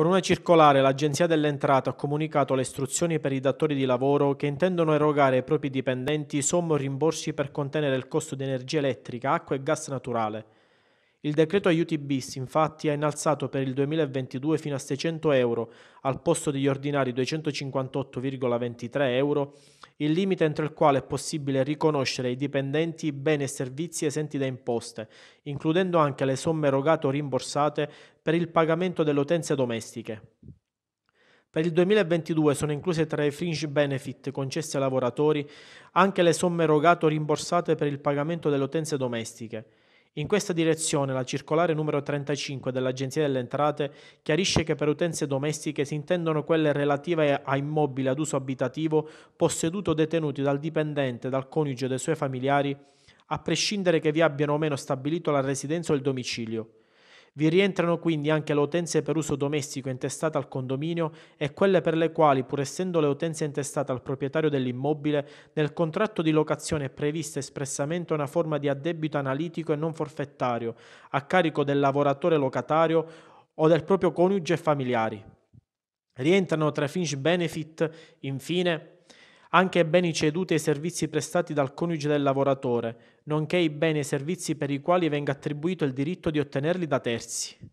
Con una circolare l'Agenzia delle Entrate ha comunicato le istruzioni per i datori di lavoro che intendono erogare ai propri dipendenti somme o rimborsi per contenere il costo di energia elettrica, acqua e gas naturale. Il decreto aiuti bis infatti ha innalzato per il 2022 fino a 600 euro, al posto degli ordinari 258,23 euro, il limite entro il quale è possibile riconoscere ai dipendenti beni e servizi esenti da imposte, includendo anche le somme erogate o rimborsate per il pagamento delle utenze domestiche. Per il 2022 sono incluse tra i fringe benefit concessi ai lavoratori anche le somme erogate o rimborsate per il pagamento delle utenze domestiche. In questa direzione la circolare numero 35 dell'Agenzia delle Entrate chiarisce che per utenze domestiche si intendono quelle relative a immobili ad uso abitativo posseduto o detenuti dal dipendente, dal coniuge o dai suoi familiari, a prescindere che vi abbiano o meno stabilito la residenza o il domicilio. Vi rientrano quindi anche le utenze per uso domestico intestate al condominio e quelle per le quali, pur essendo le utenze intestate al proprietario dell'immobile, nel contratto di locazione è prevista espressamente una forma di addebito analitico e non forfettario a carico del lavoratore locatario o del proprio coniuge e familiari. Rientrano tra i fringe benefit, infine, anche beni ceduti ai servizi prestati dal coniuge del lavoratore, nonché i beni e servizi per i quali venga attribuito il diritto di ottenerli da terzi.